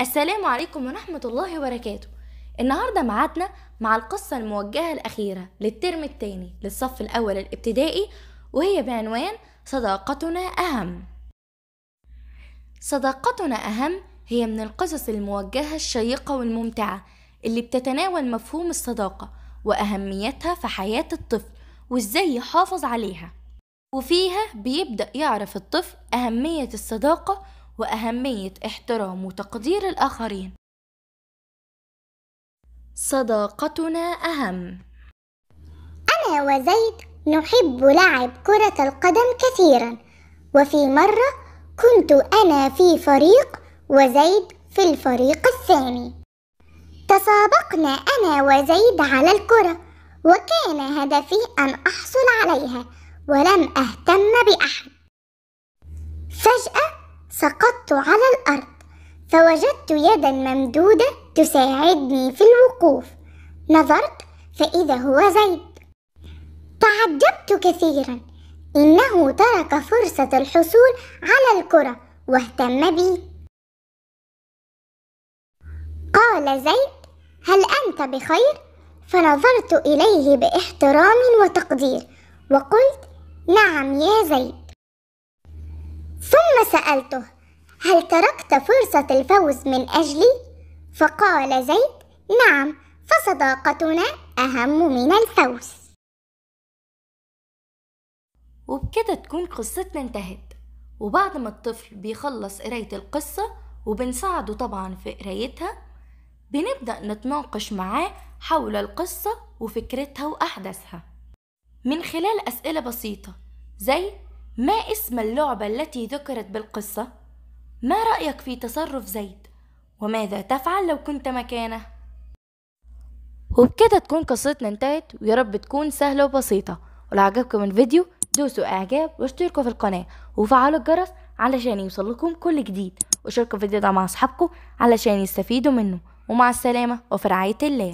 السلام عليكم ورحمة الله وبركاته النهاردة معادنا مع القصة الموجهة الأخيرة للترم الثاني للصف الأول الابتدائي وهي بعنوان صداقتنا أهم صداقتنا أهم هي من القصص الموجهة الشيقة والممتعة اللي بتتناول مفهوم الصداقة وأهميتها في حياة الطفل وإزاي يحافظ عليها وفيها بيبدأ يعرف الطفل أهمية الصداقة وأهمية احترام وتقدير الآخرين صداقتنا أهم أنا وزيد نحب لعب كرة القدم كثيرا وفي مرة كنت أنا في فريق وزيد في الفريق الثاني تسابقنا أنا وزيد على الكرة وكان هدفي أن أحصل عليها ولم أهتم بأحد فجأة سقطت على الأرض فوجدت يدا ممدودة تساعدني في الوقوف نظرت فإذا هو زيد تعجبت كثيرا إنه ترك فرصة الحصول على الكرة واهتم بي قال زيد هل أنت بخير؟ فنظرت إليه باحترام وتقدير وقلت نعم يا زيد ثم سألته هل تركت فرصة الفوز من أجلي؟ فقال زيد نعم فصداقتنا أهم من الفوز وبكده تكون قصتنا انتهت وبعد ما الطفل بيخلص قراية القصة وبنساعده طبعا في قرايتها بنبدأ نتناقش معاه حول القصة وفكرتها وأحداثها من خلال أسئلة بسيطة زي ما اسم اللعبة التي ذكرت بالقصة؟ ما رأيك في تصرف زيد؟ وماذا تفعل لو كنت مكانه؟ وبكده تكون قصتنا انتهت ويا رب تكون سهلة وبسيطة ولو عجبكم الفيديو دوسوا اعجاب واشتركوا في القناة وفعلوا الجرس علشان يوصلكم كل جديد وشاركوا الفيديو ده مع اصحابكم علشان يستفيدوا منه ومع السلامة وفي رعاية الله